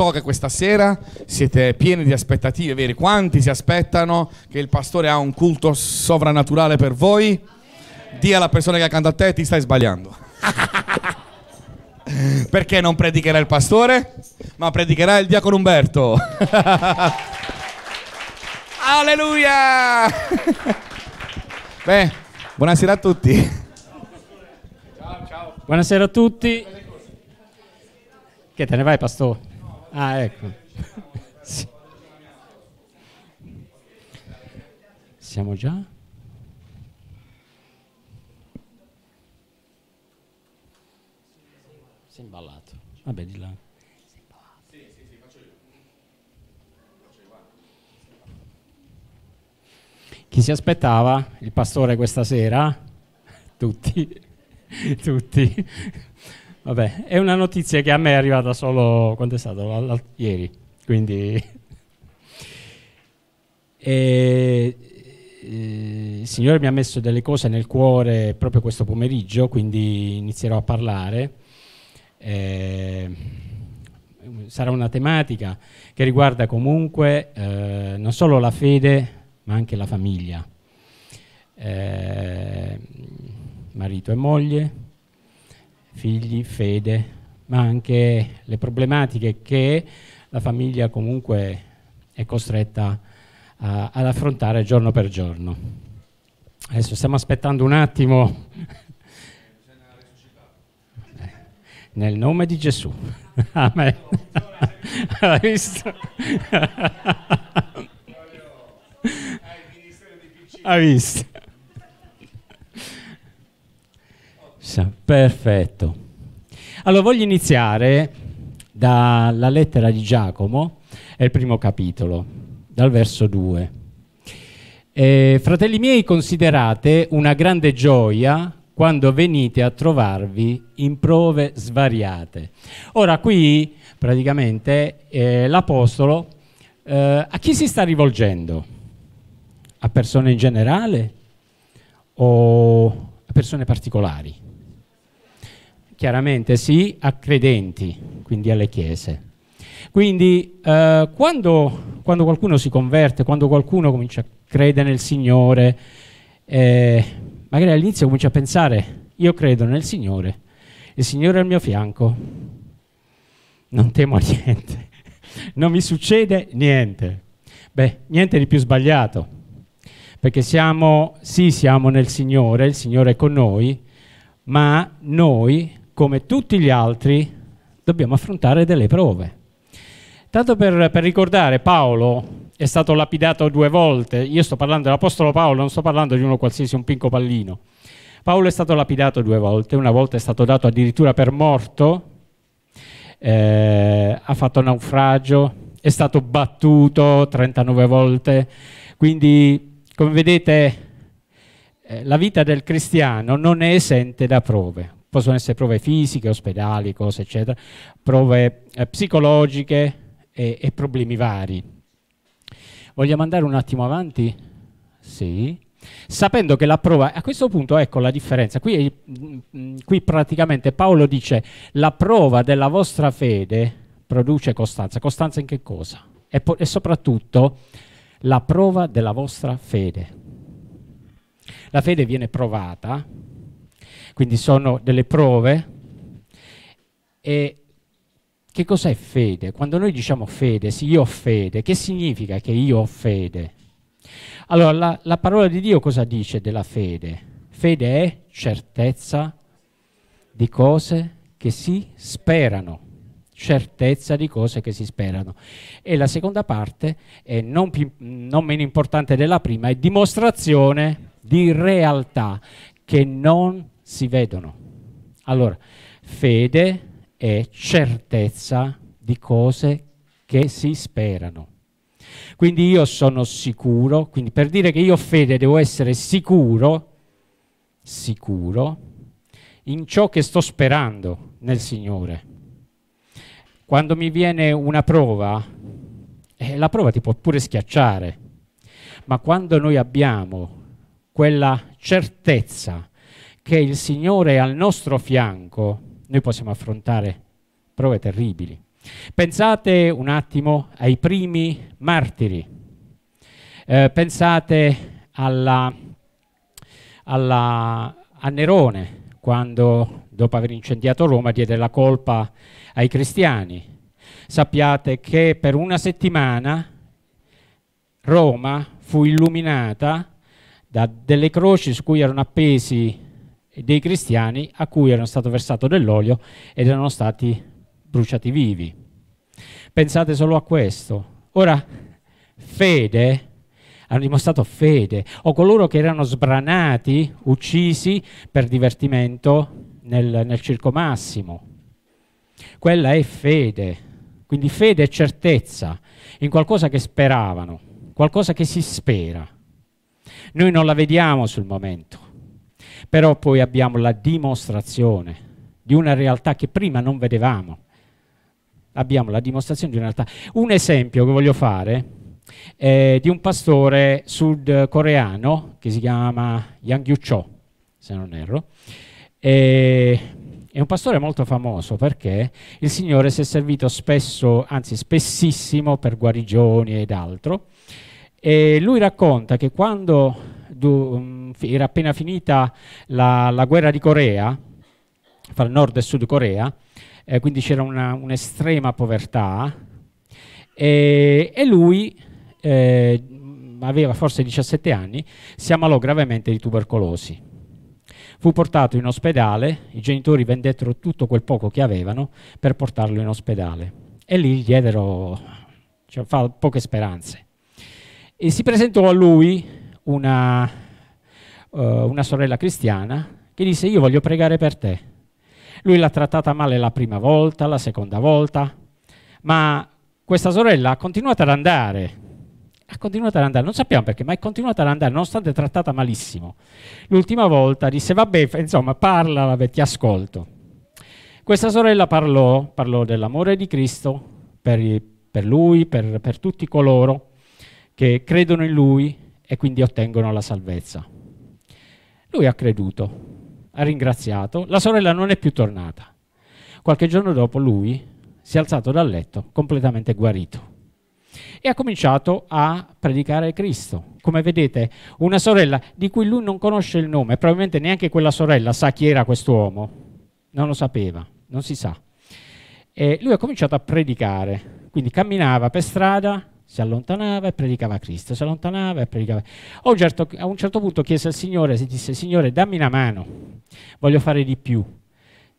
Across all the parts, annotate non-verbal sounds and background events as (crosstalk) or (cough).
so che questa sera siete pieni di aspettative, veri? Quanti si aspettano che il pastore ha un culto sovrannaturale per voi? Dì alla persona che accanto a te ti stai sbagliando. (laughs) Perché non predicherà il pastore, ma predicherà il diacono Umberto. (laughs) Alleluia! (laughs) Beh, buonasera a tutti. Ciao, ciao. Buonasera a tutti. Che te ne vai, pastore? Ah, ecco. (laughs) sì. Siamo già? Sei imballato. Vabbè, di là. Chi si aspettava il pastore questa sera? (laughs) Tutti, (laughs) tutti. Vabbè, è una notizia che a me è arrivata solo, quando è stato? ieri, quindi... (laughs) e, eh, il Signore mi ha messo delle cose nel cuore proprio questo pomeriggio, quindi inizierò a parlare. Eh, sarà una tematica che riguarda comunque eh, non solo la fede, ma anche la famiglia. Eh, marito e moglie, figli, fede, ma anche le problematiche che la famiglia comunque è costretta a, ad affrontare giorno per giorno. Adesso stiamo aspettando un attimo. Nel nome di Gesù. Amen. Hai visto? Hai visto? Perfetto. Allora voglio iniziare dalla lettera di Giacomo, è il primo capitolo, dal verso 2. Eh, fratelli miei, considerate una grande gioia quando venite a trovarvi in prove svariate. Ora qui praticamente eh, l'Apostolo eh, a chi si sta rivolgendo? A persone in generale o a persone particolari? chiaramente sì, a credenti, quindi alle chiese. Quindi eh, quando, quando, qualcuno si converte, quando qualcuno comincia a credere nel Signore, eh, magari all'inizio comincia a pensare, io credo nel Signore, il Signore è al mio fianco, non temo a niente, (laughs) non mi succede niente. Beh, niente di più sbagliato, perché siamo, sì, siamo nel Signore, il Signore è con noi, ma noi come tutti gli altri, dobbiamo affrontare delle prove. Tanto per, per, ricordare, Paolo è stato lapidato due volte, io sto parlando dell'Apostolo Paolo, non sto parlando di uno qualsiasi, un pinco pallino. Paolo è stato lapidato due volte, una volta è stato dato addirittura per morto, eh, ha fatto naufragio, è stato battuto 39 volte, quindi come vedete eh, la vita del cristiano non è esente da prove possono essere prove fisiche, ospedali, cose eccetera, prove eh, psicologiche e, e, problemi vari. Vogliamo andare un attimo avanti? Sì. Sapendo che la prova, a questo punto ecco la differenza, qui, mh, mm, mm, qui praticamente Paolo dice la prova della vostra fede produce costanza, costanza in che cosa? e, e soprattutto la prova della vostra fede. La fede viene provata quindi sono delle prove. E che cos'è fede? Quando noi diciamo fede, sì, io ho fede, che significa che io ho fede? Allora, la, la parola di Dio cosa dice della fede? Fede è certezza di cose che si sperano certezza di cose che si sperano. E la seconda parte, è non, più, non, meno importante della prima, è dimostrazione di realtà che non si vedono. Allora, fede è certezza di cose che si sperano. Quindi io sono sicuro, quindi per dire che io ho fede devo essere sicuro, sicuro, in ciò che sto sperando nel Signore. Quando mi viene una prova, eh, la prova ti può pure schiacciare, ma quando noi abbiamo quella certezza che il Signore è al nostro fianco, noi possiamo affrontare prove terribili. Pensate un attimo ai primi martiri, eh, pensate alla, alla, a Nerone quando dopo aver incendiato Roma diede la colpa ai cristiani. Sappiate che per una settimana Roma fu illuminata da delle croci su cui erano appesi dei cristiani a cui erano stato versato dell'olio ed erano stati bruciati vivi. Pensate solo a questo. Ora, fede, hanno dimostrato fede, o coloro che erano sbranati, uccisi per divertimento nel, nel circo massimo. Quella è fede. Quindi fede è certezza in qualcosa che speravano, qualcosa che si spera. Noi non la vediamo sul momento, però poi abbiamo la dimostrazione di una realtà che prima non vedevamo. Abbiamo la dimostrazione di una realtà. Un esempio che voglio fare è di un pastore sudcoreano che si chiama Yang Yu Cho, se non erro. E è un pastore molto famoso perché il Signore si è servito spesso, anzi spessissimo, per guarigioni ed altro. E lui racconta che quando era appena finita la, la guerra di Corea, fra Nord e Sud Corea, eh, quindi c'era un'estrema povertà, e, e lui eh, aveva forse 17 anni, si ammalò gravemente di tubercolosi. Fu portato in ospedale, i genitori vendettero tutto quel poco che avevano per portarlo in ospedale e lì gli diedero cioè, poche speranze. E si presentò a lui una, uh, una sorella cristiana che disse io voglio pregare per te. Lui l'ha trattata male la prima volta, la seconda volta, ma questa sorella ha continuato ad andare, ha continuato ad andare, non sappiamo perché, ma è continuata ad andare, nonostante trattata malissimo. L'ultima volta disse, vabbè, insomma, parla, vabbè, ti ascolto. Questa sorella parlò, parlò dell'amore di Cristo per, per lui, per, per tutti coloro che credono in lui e quindi ottengono la salvezza. Lui ha creduto, ha ringraziato, la sorella non è più tornata. Qualche giorno dopo lui si è alzato dal letto completamente guarito e ha cominciato a predicare Cristo. Come vedete, una sorella di cui lui non conosce il nome, probabilmente neanche quella sorella sa chi era quest'uomo, non lo sapeva, non si sa. E lui ha cominciato a predicare, quindi camminava per strada si allontanava e predicava Cristo, si allontanava e predicava. Un certo, a un certo punto chiese al Signore, si disse, Signore dammi una mano, voglio fare di più.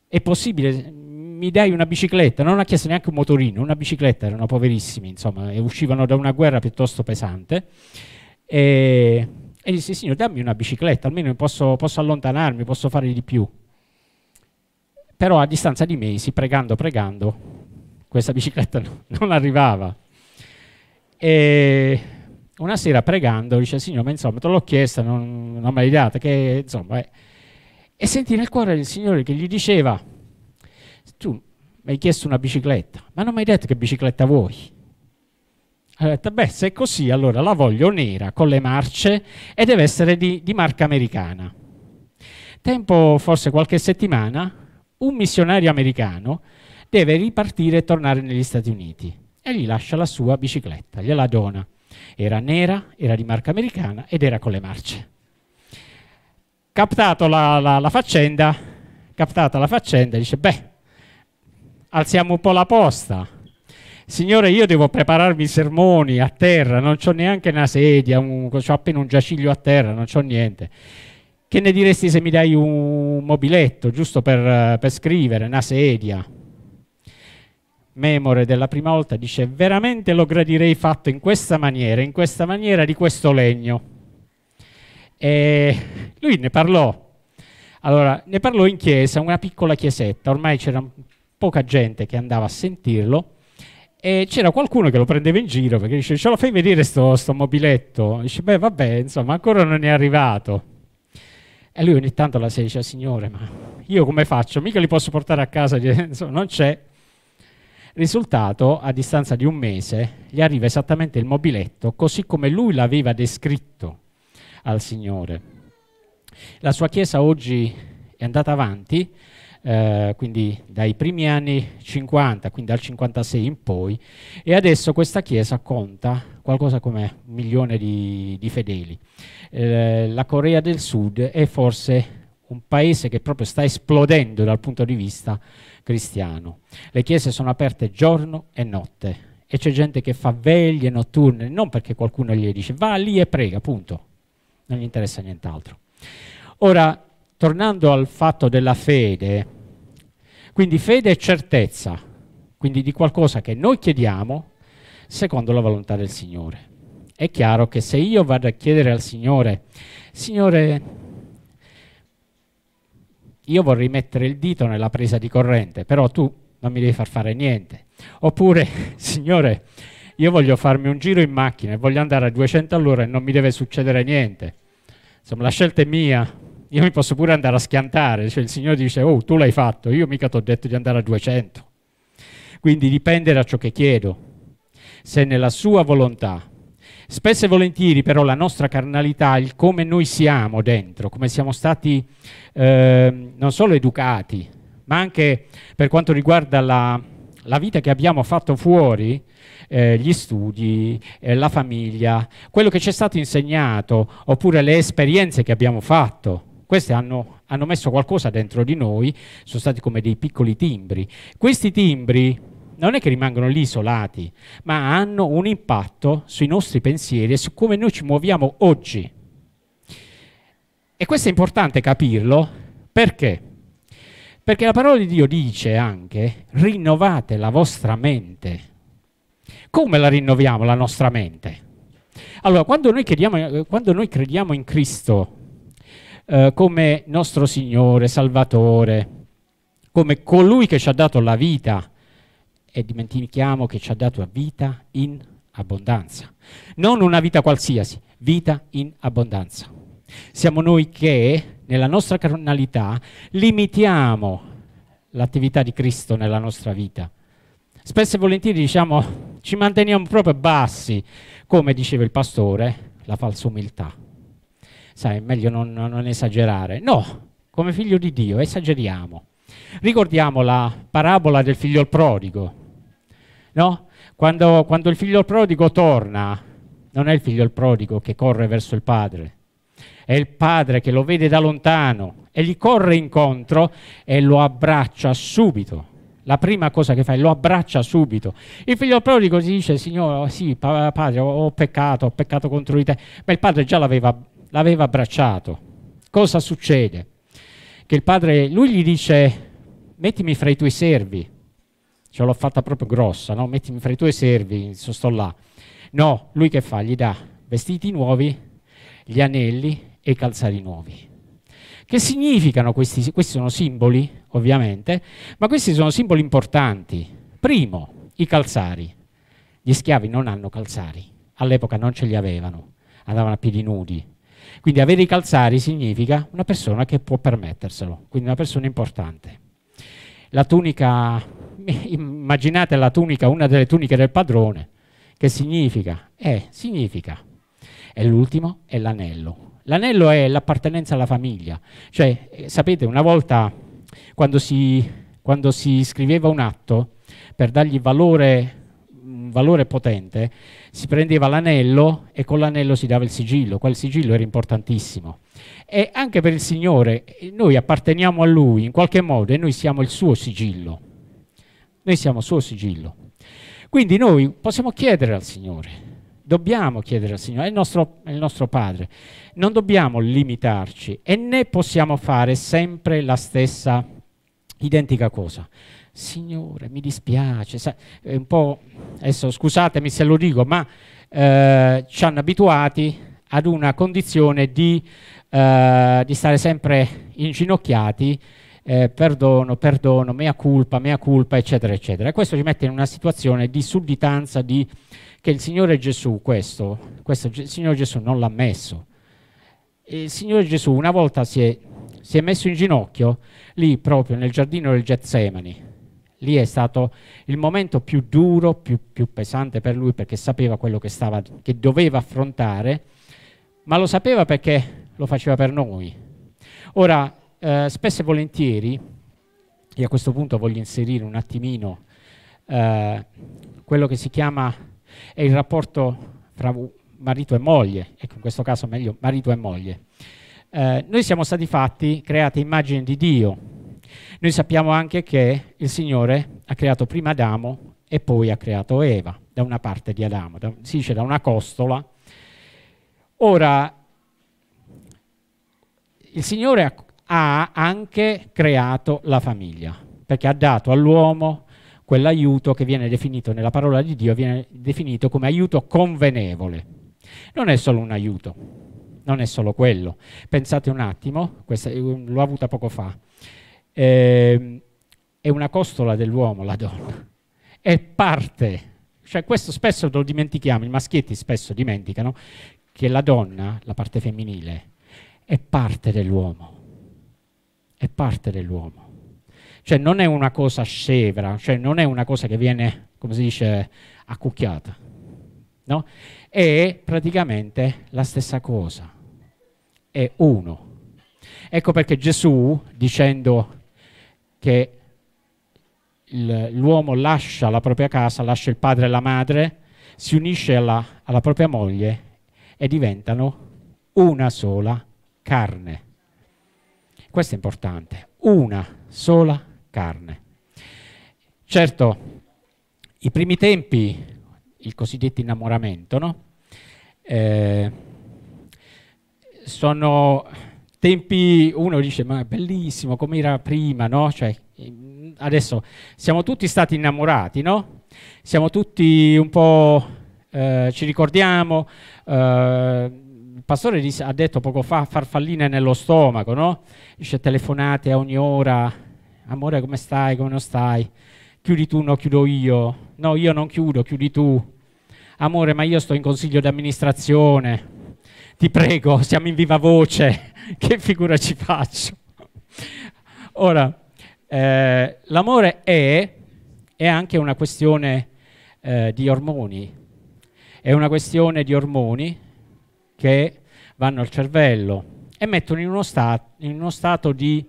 È possibile, mi dai una bicicletta? Non ha chiesto neanche un motorino, una bicicletta, erano poverissimi, insomma, uscivano da una guerra piuttosto pesante. E, e disse, Signore dammi una bicicletta, almeno posso, posso allontanarmi, posso fare di più. Però a distanza di mesi, pregando, pregando, questa bicicletta (laughs) non arrivava. E una sera pregando dice, signore, ma insomma, te l'ho chiesta, non, non me l'hai data, che insomma... È... Eh. E sentì nel cuore del Signore che gli diceva, tu mi hai chiesto una bicicletta, ma non mi hai detto che bicicletta vuoi. Ha detto, beh, se è così, allora la voglio nera, con le marce, e deve essere di, di marca americana. Tempo, forse qualche settimana, un missionario americano deve ripartire e tornare negli Stati Uniti e gli lascia la sua bicicletta, gliela dona. Era nera, era di marca americana ed era con le marce. Captato la, la, la faccenda, captata la faccenda, dice, beh, alziamo un po' la posta. Signore, io devo prepararmi i sermoni a terra, non ho neanche una sedia, un, ho appena un giaciglio a terra, non ho niente. Che ne diresti se mi dai un mobiletto, giusto per, per scrivere, una sedia? memore della prima volta, dice veramente lo gradirei fatto in questa maniera, in questa maniera di questo legno. E lui ne parlò. Allora, ne parlò in chiesa, una piccola chiesetta, ormai c'era poca gente che andava a sentirlo e c'era qualcuno che lo prendeva in giro perché dice ce lo fai vedere sto, sto mobiletto? Dice beh vabbè, insomma ancora non è arrivato. E lui ogni tanto la sera dice signore ma io come faccio? Mica li posso portare a casa, non c'è Risultato, a distanza di un mese, gli arriva esattamente il mobiletto così come lui l'aveva descritto al Signore. La sua chiesa oggi è andata avanti, eh, quindi dai primi anni 50, quindi dal 56 in poi, e adesso questa chiesa conta qualcosa come un milione di, di fedeli. Eh, la Corea del Sud è forse un paese che proprio sta esplodendo dal punto di vista cristiano. Le chiese sono aperte giorno e notte e c'è gente che fa veglie notturne, non perché qualcuno gli dice va lì e prega, punto, non gli interessa nient'altro. Ora, tornando al fatto della fede, quindi fede è certezza, quindi di qualcosa che noi chiediamo secondo la volontà del Signore. È chiaro che se io vado a chiedere al Signore, Signore, io vorrei mettere il dito nella presa di corrente, però tu non mi devi far fare niente. Oppure, (laughs) signore, io voglio farmi un giro in macchina e voglio andare a 200 all'ora e non mi deve succedere niente. Insomma, la scelta è mia, io mi posso pure andare a schiantare, cioè il Signore dice, oh, tu l'hai fatto, io mica ti ho detto di andare a 200. Quindi dipende da ciò che chiedo. Se nella sua volontà Spesso e volentieri però la nostra carnalità, il come noi siamo dentro, come siamo stati eh, non solo educati, ma anche per quanto riguarda la, la vita che abbiamo fatto fuori, eh, gli studi, eh, la famiglia, quello che ci è stato insegnato, oppure le esperienze che abbiamo fatto. Queste hanno, hanno messo qualcosa dentro di noi, sono stati come dei piccoli timbri. Questi timbri non è che rimangono lì isolati, ma hanno un impatto sui nostri pensieri e su come noi ci muoviamo oggi. E questo è importante capirlo perché? Perché la parola di Dio dice anche rinnovate la vostra mente. Come la rinnoviamo la nostra mente? Allora, quando noi crediamo, quando noi crediamo in Cristo eh, come nostro Signore, Salvatore, come colui che ci ha dato la vita, e dimentichiamo che ci ha dato vita in abbondanza. Non una vita qualsiasi, vita in abbondanza. Siamo noi che nella nostra carnalità limitiamo l'attività di Cristo nella nostra vita. Spesso e volentieri diciamo ci manteniamo proprio bassi, come diceva il pastore, la falsa umiltà. Sai, è meglio non, non esagerare. No, come figlio di Dio esageriamo. Ricordiamo la parabola del figlio prodigo, No? Quando, quando il figlio prodigo torna, non è il figlio il prodigo che corre verso il padre, è il padre che lo vede da lontano e gli corre incontro e lo abbraccia subito. La prima cosa che fa è lo abbraccia subito. Il figlio prodigo si dice, signore, oh, sì, padre, ho peccato, ho peccato contro di te, ma il padre già l'aveva, l'aveva abbracciato. Cosa succede? Che il padre, lui gli dice, mettimi fra i tuoi servi, ce l'ho fatta proprio grossa, no? mettimi fra i tuoi servi, so, sto là. No, lui che fa? Gli dà vestiti nuovi, gli anelli e i calzari nuovi. Che significano questi? Questi sono simboli, ovviamente, ma questi sono simboli importanti. Primo, i calzari. Gli schiavi non hanno calzari, all'epoca non ce li avevano, andavano a piedi nudi. Quindi avere i calzari significa una persona che può permetterselo, quindi una persona importante. La tunica immaginate la tunica, una delle tuniche del padrone, che significa? Eh, significa. E l'ultimo è l'anello. L'anello è l'appartenenza alla famiglia. Cioè, eh, sapete, una volta quando si, quando si, scriveva un atto, per dargli valore, un valore potente, si prendeva l'anello e con l'anello si dava il sigillo. Quel sigillo era importantissimo. E anche per il Signore, noi apparteniamo a Lui in qualche modo e noi siamo il suo sigillo. Noi siamo suo sigillo. Quindi noi possiamo chiedere al Signore, dobbiamo chiedere al Signore, è il, nostro, è il nostro Padre. Non dobbiamo limitarci e né possiamo fare sempre la stessa identica cosa. Signore, mi dispiace, sa, un po', adesso scusatemi se lo dico, ma eh, ci hanno abituati ad una condizione di, eh, di stare sempre inginocchiati eh, perdono, perdono, mea culpa, mea culpa, eccetera, eccetera. E questo ci mette in una situazione di sudditanza di, che il Signore Gesù, questo, questo il Signore Gesù non l'ha messo. E il Signore Gesù una volta si è, si è messo in ginocchio lì proprio nel giardino del Getsemani. Lì è stato il momento più duro, più, più pesante per lui perché sapeva quello che, stava, che doveva affrontare, ma lo sapeva perché lo faceva per noi. Ora, eh, spesso e volentieri, e a questo punto voglio inserire un attimino eh, quello che si chiama è il rapporto fra marito e moglie, ecco in questo caso meglio marito e moglie. Eh, noi siamo stati fatti, creati immagine di Dio. Noi sappiamo anche che il Signore ha creato prima Adamo e poi ha creato Eva, da una parte di Adamo, da, si dice da una costola. Ora, il Signore ha ha anche creato la famiglia, perché ha dato all'uomo quell'aiuto che viene definito nella parola di Dio, viene definito come aiuto convenevole. Non è solo un aiuto, non è solo quello. Pensate un attimo, questa, l'ho avuta poco fa, eh, è una costola dell'uomo la donna, è parte, cioè questo spesso lo dimentichiamo, i maschietti spesso dimenticano che la donna, la parte femminile, è parte dell'uomo è parte dell'uomo. Cioè non è una cosa scevra, cioè non è una cosa che viene, come si dice, accucchiata. No? È praticamente la stessa cosa. È uno. Ecco perché Gesù, dicendo che l'uomo lascia la propria casa, lascia il padre e la madre, si unisce alla, alla propria moglie e diventano una sola carne. Questo è importante. Una sola carne. Certo, i primi tempi, il cosiddetto innamoramento, no? eh, sono tempi, uno dice ma è bellissimo come era prima, no? Cioè, adesso siamo tutti stati innamorati, no? Siamo tutti un po', eh, ci ricordiamo, eh, pastore ha detto poco fa farfalline nello stomaco, no? Dice telefonate a ogni ora, amore come stai, come non stai, chiudi tu, no chiudo io, no io non chiudo, chiudi tu, amore ma io sto in consiglio di amministrazione, ti prego, siamo in viva voce, (laughs) che figura ci faccio? Ora, eh, l'amore è, è, anche una questione eh, di ormoni, è una questione di ormoni che vanno al cervello e mettono in uno, sta- in uno stato di...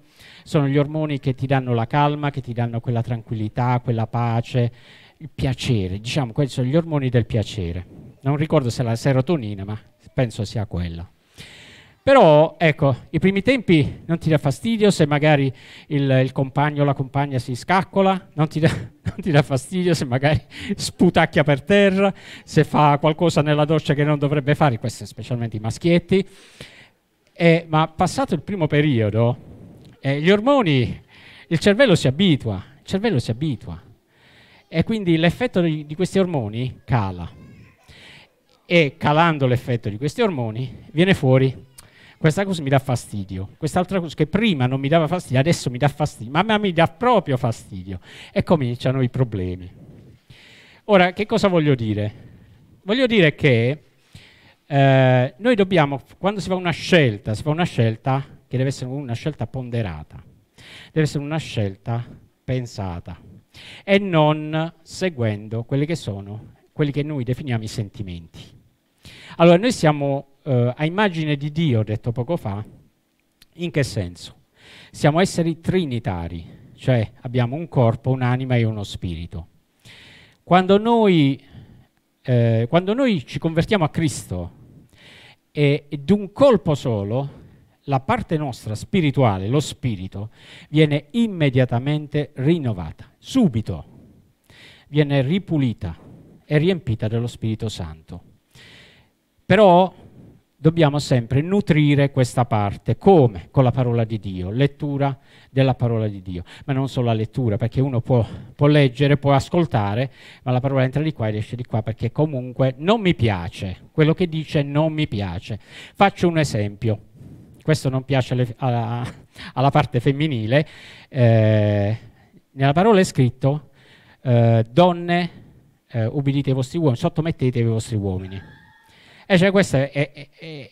sono gli ormoni che ti danno la calma, che ti danno quella tranquillità, quella pace, il piacere, diciamo, questi sono gli ormoni del piacere. Non ricordo se è la serotonina, ma penso sia quella. Però, ecco, i primi tempi non ti dà fastidio se magari il, il compagno o la compagna si scaccola, non ti, dà, (laughs) non ti, dà, fastidio se magari sputacchia per terra, se fa qualcosa nella doccia che non dovrebbe fare, questo specialmente i maschietti. Eh, ma passato il primo periodo, eh, gli ormoni, il cervello si abitua, il cervello si abitua. E quindi l'effetto di, di questi ormoni cala. E calando l'effetto di questi ormoni viene fuori questa cosa mi dà fastidio, quest'altra cosa che prima non mi dava fastidio, adesso mi dà fastidio, ma mi dà proprio fastidio. E cominciano i problemi. Ora, che cosa voglio dire? Voglio dire che eh, noi dobbiamo, quando si fa una scelta, si fa una scelta che deve essere una scelta ponderata, deve essere una scelta pensata e non seguendo quelli che sono, quelli che noi definiamo i sentimenti. Allora, noi siamo eh, a immagine di Dio, detto poco fa, in che senso? Siamo esseri trinitari, cioè abbiamo un corpo, un'anima e uno spirito. Quando noi, eh, quando noi ci convertiamo a Cristo e, e d'un colpo solo, la parte nostra spirituale, lo spirito, viene immediatamente rinnovata, subito, viene ripulita e riempita dello Spirito Santo. Però dobbiamo sempre nutrire questa parte. Come? Con la parola di Dio, lettura della parola di Dio. Ma non solo la lettura, perché uno può, può leggere, può ascoltare, ma la parola entra di qua e esce di qua, perché comunque non mi piace. Quello che dice non mi piace. Faccio un esempio. Questo non piace alle, alla, alla, parte femminile. Eh, nella parola è scritto, eh, donne, eh, ubbidite ai vostri uomini, sottomettete i vostri uomini e eh, cioè questa è, è, è,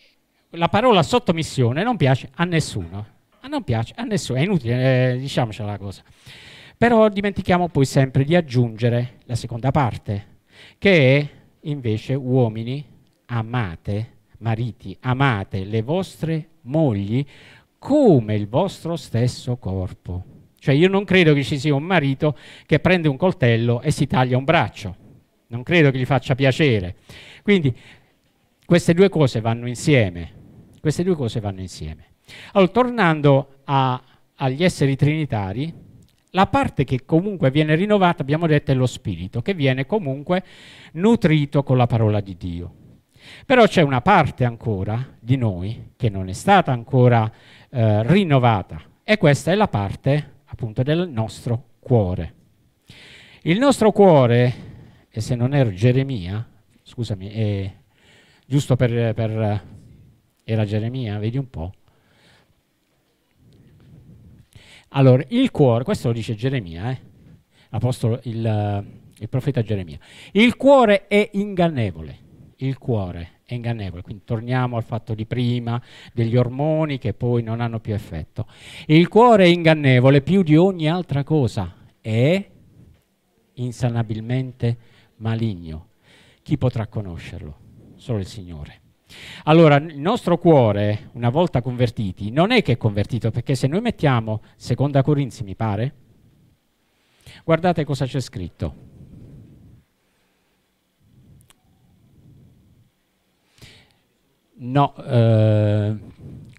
la parola sottomissione non piace a nessuno. Ah, non piace a nessuno, è inutile, eh, diciamocela la cosa. Però dimentichiamo poi sempre di aggiungere la seconda parte, che è invece uomini amate, mariti amate le vostre mogli come il vostro stesso corpo. Cioè io non credo che ci sia un marito che prende un coltello e si taglia un braccio. Non credo che gli faccia piacere. Quindi queste due cose vanno insieme. Queste due cose vanno insieme. Allora, tornando a, agli esseri trinitari, la parte che comunque viene rinnovata, abbiamo detto, è lo spirito, che viene comunque nutrito con la parola di Dio. Però c'è una parte ancora di noi che non è stata ancora eh, rinnovata e questa è la parte appunto del nostro cuore. Il nostro cuore, e se non è Geremia, scusami, è giusto per, per era Geremia, vedi un po'. Allora, il cuore, questo lo dice Geremia, eh? Apostolo, il, il, profeta Geremia, il cuore è ingannevole, il cuore è ingannevole, quindi torniamo al fatto di prima, degli ormoni che poi non hanno più effetto. Il cuore è ingannevole più di ogni altra cosa, è insanabilmente maligno. Chi potrà conoscerlo? solo il Signore. Allora, il nostro cuore, una volta convertiti, non è che è convertito, perché se noi mettiamo seconda Corinzi, mi pare, guardate cosa c'è scritto. No, eh,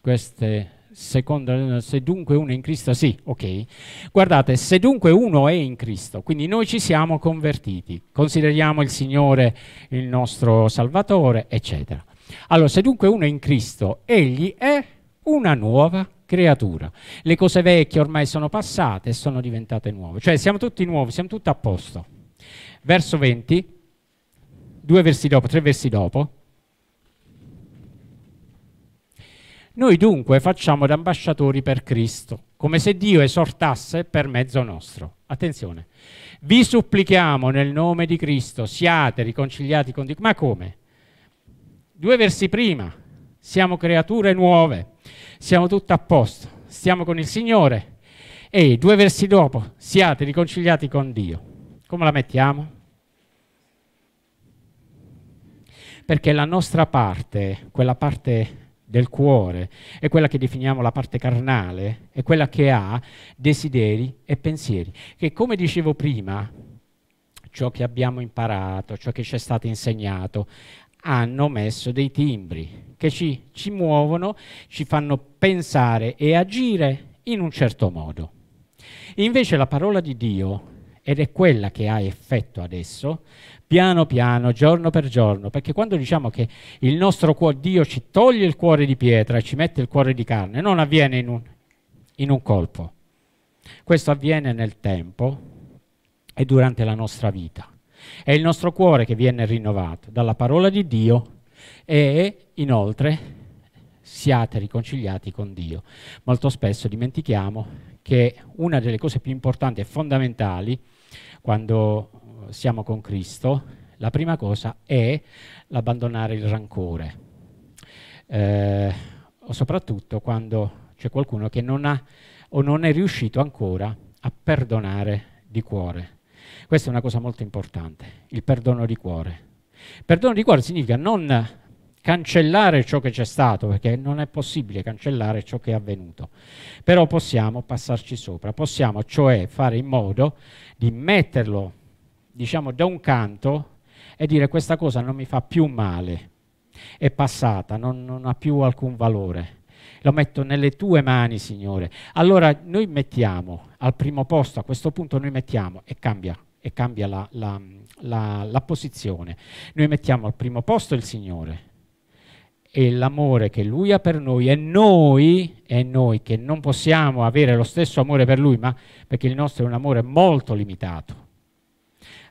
queste Secondo, se dunque uno è in Cristo, sì, ok. Guardate, se dunque uno è in Cristo, quindi noi ci siamo convertiti, consideriamo il Signore il nostro Salvatore, eccetera. Allora, se dunque uno è in Cristo, egli è una nuova creatura. Le cose vecchie ormai sono passate e sono diventate nuove. Cioè siamo tutti nuovi, siamo tutti a posto. Verso 20, due versi dopo, tre versi dopo, Noi dunque facciamo da ambasciatori per Cristo, come se Dio esortasse per mezzo nostro. Attenzione. Vi supplichiamo nel nome di Cristo, siate riconciliati con Dio. Ma come? Due versi prima, siamo creature nuove, siamo tutte a posto, stiamo con il Signore. E due versi dopo, siate riconciliati con Dio. Come la mettiamo? Perché la nostra parte, quella parte del cuore, è quella che definiamo la parte carnale, è quella che ha desideri e pensieri, che come dicevo prima, ciò che abbiamo imparato, ciò che ci è stato insegnato, hanno messo dei timbri che ci, ci muovono, ci fanno pensare e agire in un certo modo. Invece la parola di Dio, ed è quella che ha effetto adesso, piano piano, giorno per giorno, perché quando diciamo che il nostro cuore, Dio ci toglie il cuore di pietra e ci mette il cuore di carne, non avviene in un, in un colpo. Questo avviene nel tempo e durante la nostra vita. È il nostro cuore che viene rinnovato dalla parola di Dio e inoltre siate riconciliati con Dio. Molto spesso dimentichiamo che una delle cose più importanti e fondamentali quando siamo con Cristo, la prima cosa è l'abbandonare il rancore, eh, soprattutto quando c'è qualcuno che non ha o non è riuscito ancora a perdonare di cuore. Questa è una cosa molto importante, il perdono di cuore. Perdono di cuore significa non cancellare ciò che c'è stato, perché non è possibile cancellare ciò che è avvenuto, però possiamo passarci sopra, possiamo cioè fare in modo di metterlo diciamo, da un canto e dire questa cosa non mi fa più male, è passata, non, non ha più alcun valore. Lo metto nelle tue mani, Signore. Allora noi mettiamo al primo posto, a questo punto noi mettiamo e cambia e cambia la, la, la, la, posizione. Noi mettiamo al primo posto il Signore e l'amore che Lui ha per noi e noi, e noi che non possiamo avere lo stesso amore per Lui, ma perché il nostro è un amore molto limitato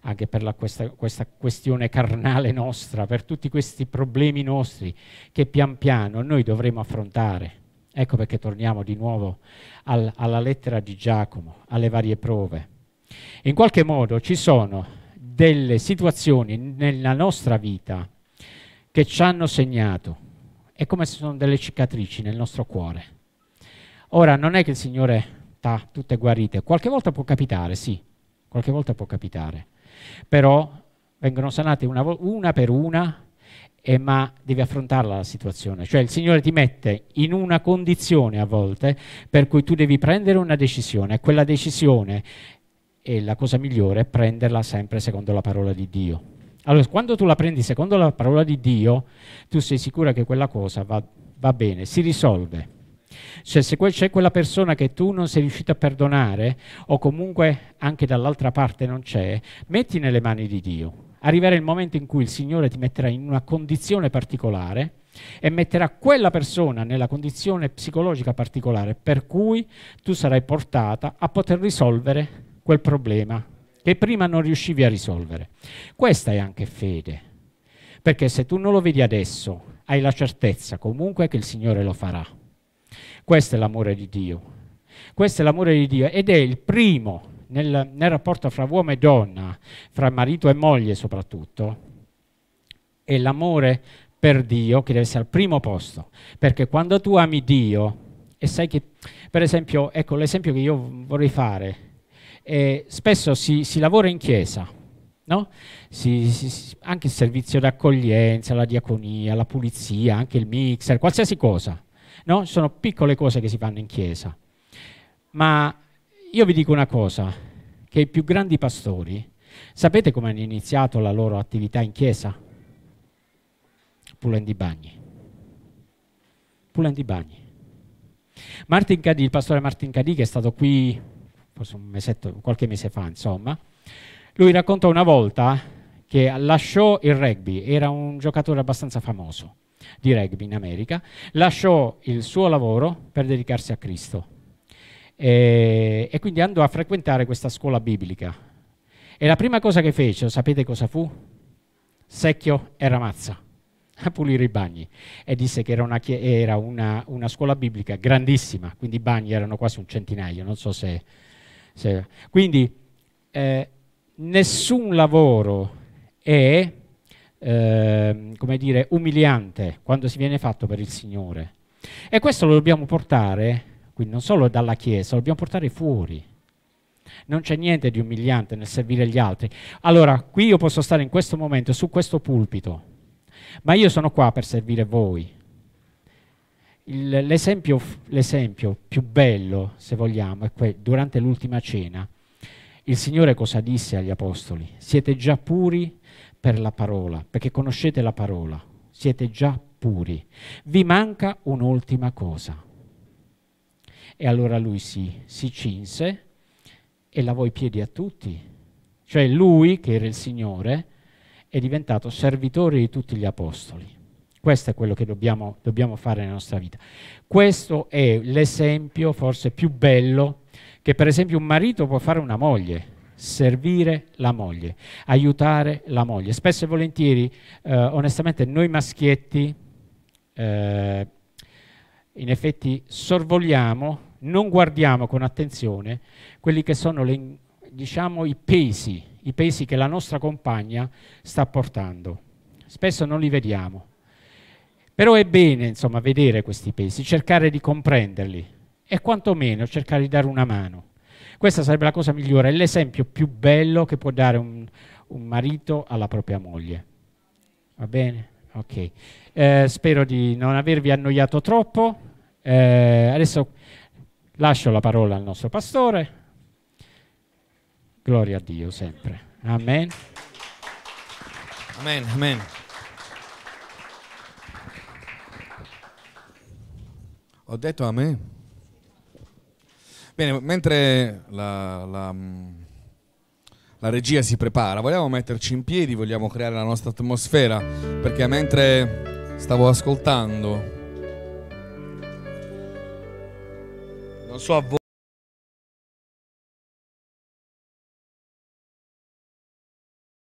anche per la, questa, questa questione carnale nostra, per tutti questi problemi nostri che pian piano noi dovremo affrontare. Ecco perché torniamo di nuovo al, alla lettera di Giacomo, alle varie prove. In qualche modo ci sono delle situazioni nella nostra vita che ci hanno segnato. È come se sono delle cicatrici nel nostro cuore. Ora, non è che il Signore ha tutte guarite. Qualche volta può capitare, sì. Qualche volta può capitare però vengono sanate una, una per una, eh, ma devi affrontarla la situazione. Cioè il Signore ti mette in una condizione a volte per cui tu devi prendere una decisione e quella decisione è la cosa migliore, prenderla sempre secondo la parola di Dio. Allora, quando tu la prendi secondo la parola di Dio, tu sei sicura che quella cosa va, va bene, si risolve. Cioè se c'è quella persona che tu non sei riuscito a perdonare o comunque anche dall'altra parte non c'è, metti nelle mani di Dio. Arriverà il momento in cui il Signore ti metterà in una condizione particolare e metterà quella persona nella condizione psicologica particolare per cui tu sarai portata a poter risolvere quel problema che prima non riuscivi a risolvere. Questa è anche fede, perché se tu non lo vedi adesso, hai la certezza comunque che il Signore lo farà. Questo è l'amore di Dio. Questo è l'amore di Dio ed è il primo nel, nel rapporto fra uomo e donna, fra marito e moglie soprattutto, è l'amore per Dio che deve essere al primo posto, perché quando tu ami Dio e sai che, per esempio, ecco l'esempio che io vorrei fare, eh, spesso si, si, lavora in chiesa, no? si, si, anche il servizio d'accoglienza, la diaconia, la pulizia, anche il mixer, qualsiasi cosa. No? Sono piccole cose che si fanno in chiesa. Ma io vi dico una cosa, che i più grandi pastori, sapete come hanno iniziato la loro attività in chiesa? Pulendo i bagni. Pulendo i bagni. Martin Cadì, il pastore Martin Cadì, che è stato qui forse un mesetto, qualche mese fa, insomma, lui raccontò una volta che lasciò il rugby, era un giocatore abbastanza famoso di rugby in America, lasciò il suo lavoro per dedicarsi a Cristo e, e quindi andò a frequentare questa scuola biblica. E la prima cosa che fece, sapete cosa fu? Secchio e ramazza (laughs) a pulire i bagni e disse che era, una, era una, una, scuola biblica grandissima, quindi i bagni erano quasi un centinaio, non so se... se quindi eh, nessun lavoro è Ehm, come dire, umiliante quando si viene fatto per il Signore. E questo lo dobbiamo portare, quindi non solo dalla Chiesa, lo dobbiamo portare fuori. Non c'è niente di umiliante nel servire gli altri. Allora, qui io posso stare in questo momento, su questo pulpito, ma io sono qua per servire voi. l'esempio, più bello, se vogliamo, è quello durante l'ultima cena il Signore cosa disse agli apostoli? Siete già puri per la parola, perché conoscete la parola, siete già puri. Vi manca un'ultima cosa. E allora lui si, si cinse e lavò i piedi a tutti. Cioè lui, che era il Signore, è diventato servitore di tutti gli apostoli. Questo è quello che dobbiamo, dobbiamo fare nella nostra vita. Questo è l'esempio forse più bello che per esempio un marito può fare una moglie, servire la moglie, aiutare la moglie. Spesso e volentieri, eh, onestamente, noi maschietti eh, in effetti sorvoliamo, non guardiamo con attenzione quelli che sono le, diciamo, i pesi, i pesi che la nostra compagna sta portando. Spesso non li vediamo. Però è bene, insomma, vedere questi pesi, cercare di comprenderli, e quantomeno cercare di dare una mano. Questa sarebbe la cosa migliore, è l'esempio più bello che può dare un, un marito alla propria moglie. Va bene? Ok. Eh, spero di non avervi annoiato troppo. Eh, adesso lascio la parola al nostro pastore. Gloria a Dio sempre. Amen. Amen, amen. Ho detto amen. Bene, mentre la, la, mm, la, regia si prepara, vogliamo metterci in piedi, vogliamo creare la nostra atmosfera, perché mentre stavo ascoltando, non so a voi...